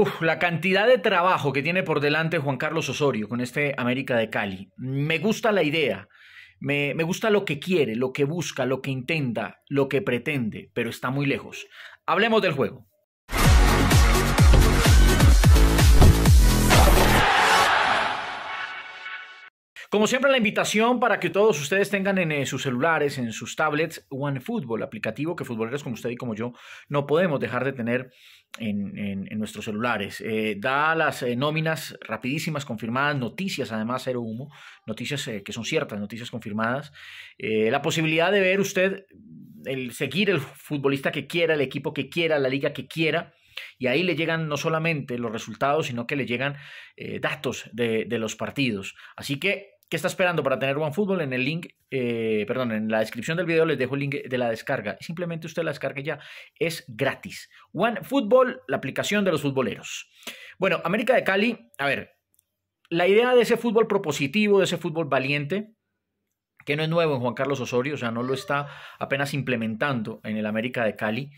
Uf, la cantidad de trabajo que tiene por delante Juan Carlos Osorio con este América de Cali. Me gusta la idea, me, me, gusta lo que quiere, lo que busca, lo que intenta, lo que pretende, pero está muy lejos. Hablemos del juego. Como siempre, la invitación para que todos ustedes tengan en eh, sus celulares, en sus tablets, OneFootball, aplicativo que futboleros como usted y como yo no podemos dejar de tener en, nuestros celulares. Eh, da las eh, nóminas rapidísimas, confirmadas, noticias, además, cero humo, noticias que son ciertas, noticias confirmadas. la posibilidad de ver usted, el seguir el futbolista que quiera, el equipo que quiera, la liga que quiera y ahí le llegan no solamente los resultados, sino que le llegan eh, datos de, los partidos. Así que ¿Qué está esperando para tener OneFootball? En el link, eh, perdón, en la descripción del video les dejo el link de la descarga. Simplemente usted la descargue ya. Es gratis. OneFootball, la aplicación de los futboleros. Bueno, América de Cali, a ver, la idea de ese fútbol propositivo, de ese fútbol valiente, que no es nuevo en Juan Carlos Osorio, o sea, no lo está apenas implementando en el América de Cali.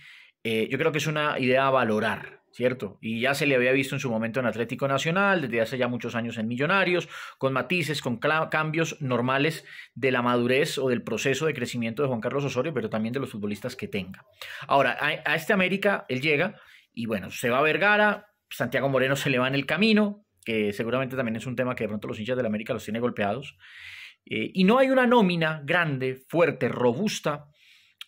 Eh, yo creo que es una idea a valorar, ¿cierto? Y ya se le había visto en su momento en Atlético Nacional, desde hace ya muchos años en Millonarios, con matices, con cambios normales de la madurez o del proceso de crecimiento de Juan Carlos Osorio, pero también de los futbolistas que tenga. Ahora, a, este América él llega y bueno, se va a Vergara, Santiago Moreno se le va en el camino, que seguramente también es un tema que de pronto los hinchas del América los tiene golpeados. Eh, y no hay una nómina grande, fuerte, robusta,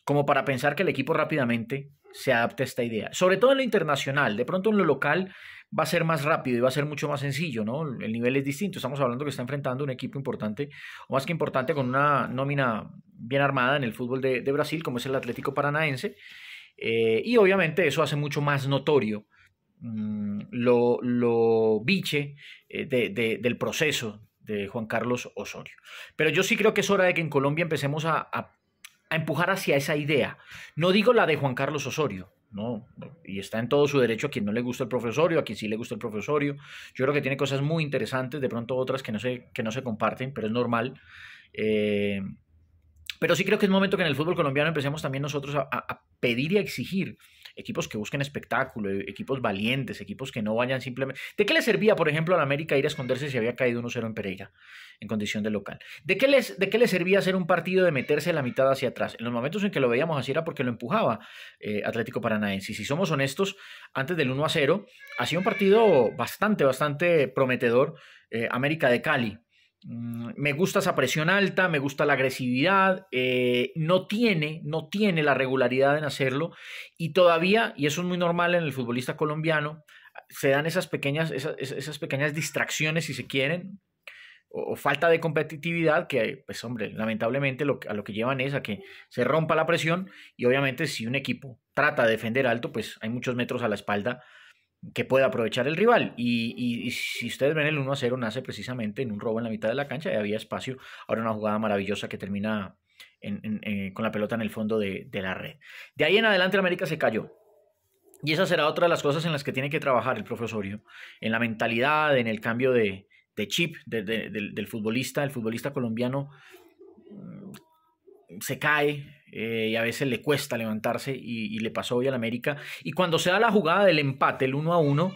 como para pensar que el equipo rápidamente se adapte a esta idea. Sobre todo en lo internacional, de pronto en lo local va a ser más rápido y va a ser mucho más sencillo, ¿no? El nivel es distinto, estamos hablando que está enfrentando un equipo importante, o más que importante, con una nómina bien armada en el fútbol de, Brasil, como es el Atlético Paranaense, eh, y obviamente eso hace mucho más notorio mm, lo, biche eh, del proceso de Juan Carlos Osorio. Pero yo sí creo que es hora de que en Colombia empecemos a a empujar hacia esa idea. No digo la de Juan Carlos Osorio, no, y está en todo su derecho a quien no le gusta el profesorio, a quien sí le gusta el profesorio. Yo creo que tiene cosas muy interesantes, de pronto otras que no se, que no se comparten, pero es normal. Eh, pero sí creo que es momento que en el fútbol colombiano empecemos también nosotros a pedir y a exigir equipos que busquen espectáculo, eh, equipos valientes, equipos que no vayan simplemente... ¿De qué le servía, por ejemplo, a la América ir a esconderse si había caído 1-0 en Pereira en condición de local? ¿De qué, les, ¿De qué servía hacer un partido de meterse la mitad hacia atrás? En los momentos en que lo veíamos así era porque lo empujaba eh, Atlético Paranaense. Y si somos honestos, antes del 1-0 hacía un partido bastante, bastante prometedor eh, América de Cali. Mm, me gusta esa presión alta, me gusta la agresividad, eh, no tiene, no tiene la regularidad en hacerlo y todavía, y eso es muy normal en el futbolista colombiano, se dan esas pequeñas, esas, pequeñas distracciones si se quieren o, falta de competitividad que, pues hombre, lamentablemente a lo que llevan es a que se rompa la presión y obviamente si un equipo trata de defender alto, pues hay muchos metros a la espalda que pueda aprovechar el rival. Y, si ustedes ven el 1 a 0, nace precisamente en un robo en la mitad de la cancha y había espacio. Ahora una jugada maravillosa que termina eh, con la pelota en el fondo de, la red. De ahí en adelante, América se cayó. Y esa será otra de las cosas en las que tiene que trabajar el profesorio, en la mentalidad, en el cambio de, chip del, del futbolista. El futbolista colombiano mm, se cae, eh, y a veces le cuesta levantarse y, le pasó hoy al América. Y cuando se da la jugada del empate, el 1 a 1,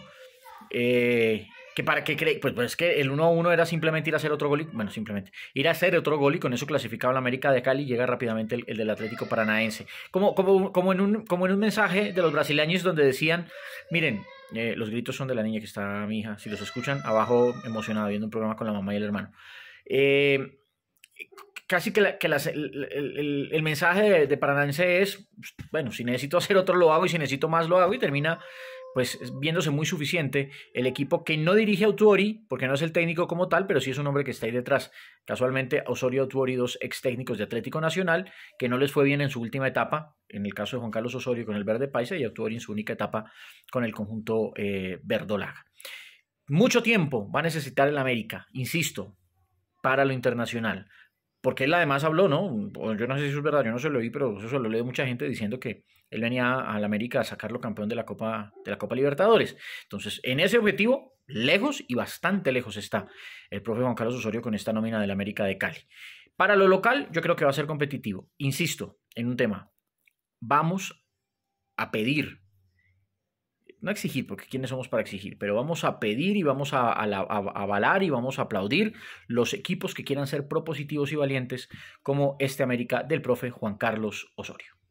eh, que para qué cree, pues, pues, es que el 1 a 1 era simplemente ir a hacer otro gol, bueno, simplemente ir a hacer otro gol y con eso clasificaba la América de Cali y llega rápidamente el, del Atlético Paranaense. Como, como, como, en un, mensaje de los brasileños donde decían, miren, eh, los gritos son de la niña que está mi hija, si los escuchan, abajo emocionado viendo un programa con la mamá y el hermano. Eh, casi que, el, mensaje de, de es, pues, bueno, si necesito hacer otro lo hago y si necesito más lo hago y termina pues viéndose muy suficiente el equipo que no dirige a Autuori, porque no es el técnico como tal, pero sí es un hombre que está ahí detrás. Casualmente, Osorio Autuori, dos ex técnicos de Atlético Nacional, que no les fue bien en su última etapa, en el caso de Juan Carlos Osorio con el Verde Paisa, y Autuori en su única etapa con el conjunto eh, verdolaga. Mucho tiempo va a necesitar el América, insisto, para lo internacional porque él además habló, ¿no? Yo no sé si es verdad, yo no se lo oí, pero eso se lo leo mucha gente diciendo que él venía al América a sacarlo campeón de la Copa de la Copa Libertadores. Entonces, en ese objetivo, lejos y bastante lejos está el profe Juan Carlos Osorio con esta nómina del América de Cali. Para lo local, yo creo que va a ser competitivo. Insisto en un tema. Vamos a pedir no exigir, porque ¿quiénes somos para exigir? Pero vamos a pedir y vamos a, a, avalar y vamos a aplaudir los equipos que quieran ser propositivos y valientes como este América del profe Juan Carlos Osorio.